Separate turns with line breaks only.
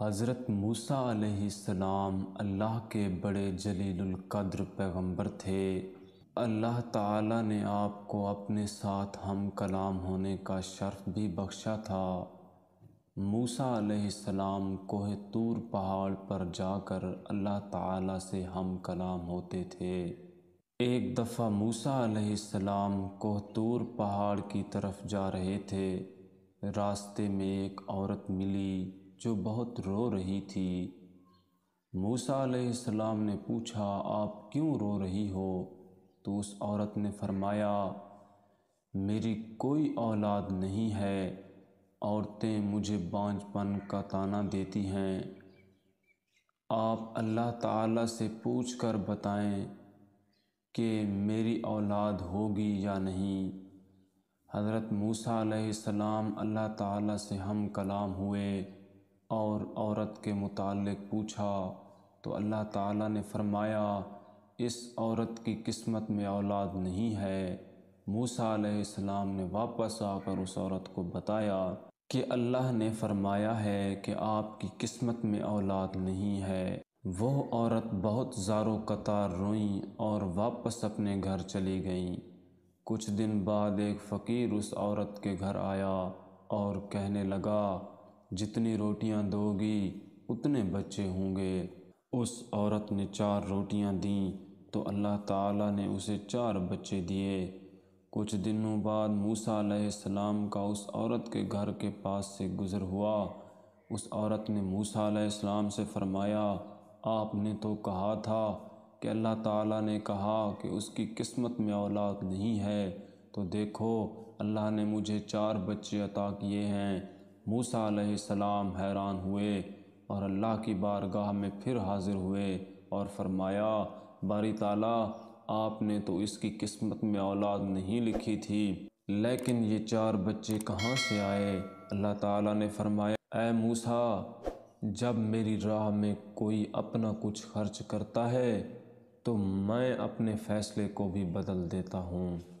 हज़रत मूसा सलाम अल्लाह के बड़े जलीलकद्र पैगम्बर थे अल्लाह ताला ने आपको अपने साथ हम कलाम होने का शर्फ भी बख्शा था मूसा सलाम कोह तूर पहाड़ पर जाकर अल्लाह ताला से हम कलाम होते थे एक दफ़ा मूसा सलाम कोह तूर पहाड़ की तरफ जा रहे थे रास्ते में एक औरत मिली जो बहुत रो रही थी मूसा अलैहिस्सलाम ने पूछा आप क्यों रो रही हो तो उस औरत ने फरमाया मेरी कोई औलाद नहीं है औरतें मुझे बांझपन का ताना देती हैं आप अल्लाह ताला से पूछ कर बताएं कि मेरी औलाद होगी या नहीं हज़रत मूसा सलाम अल्लाह ताला से हम कलाम हुए और औरत के मुतालिक पूछा तो अल्लाह ताला ने फरमाया इस औरत की किस्मत में औलाद नहीं है मूसा अलैहिस्सलाम ने वापस आकर उस औरत को बताया कि अल्लाह ने फरमाया है कि आपकी किस्मत में औलाद नहीं है वो औरत बहुत ज़ारो कतार रोई और वापस अपने घर चली गई कुछ दिन बाद एक फ़कीर उस औरत के घर आया और कहने लगा जितनी रोटियां दोगी उतने बच्चे होंगे उस औरत ने चार रोटियां दी तो अल्लाह ताला ने उसे चार बच्चे दिए कुछ दिनों बाद मूसा सलाम का उस औरत के घर के पास से गुज़र हुआ उस औरत ने मूसा सलाम से फ़रमाया आपने तो कहा था कि अल्लाह ताला ने कहा कि उसकी किस्मत में औलाद नहीं है तो देखो अल्लाह ने मुझे चार बच्चे अता किए हैं मूसा सलाम हैरान हुए और अल्लाह की बारगाह में फिर हाजिर हुए और फरमाया बारी ताला आपने तो इसकी किस्मत में औलाद नहीं लिखी थी लेकिन ये चार बच्चे कहाँ से आए अल्लाह ताला ने फरमाया ए मूसा जब मेरी राह में कोई अपना कुछ खर्च करता है तो मैं अपने फ़ैसले को भी बदल देता हूँ